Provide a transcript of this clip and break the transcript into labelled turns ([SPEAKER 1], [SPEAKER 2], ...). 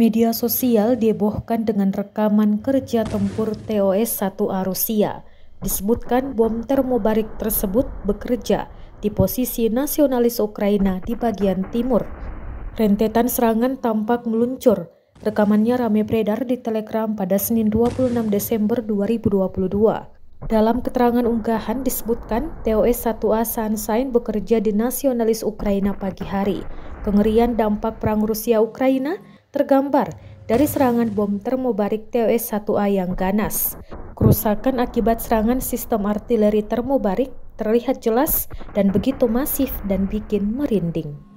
[SPEAKER 1] Media sosial dihebohkan dengan rekaman kerja tempur TOS-1A Rusia. Disebutkan bom termobarik tersebut bekerja di posisi nasionalis Ukraina di bagian timur. Rentetan serangan tampak meluncur. Rekamannya rame beredar di Telegram pada Senin 26 Desember 2022. Dalam keterangan unggahan disebutkan, TOS 1A Sunshine bekerja di nasionalis Ukraina pagi hari. Kengerian dampak perang Rusia-Ukraina tergambar dari serangan bom termobarik TOS-1A yang ganas. Kerusakan akibat serangan sistem artileri termobarik terlihat jelas dan begitu masif dan bikin merinding.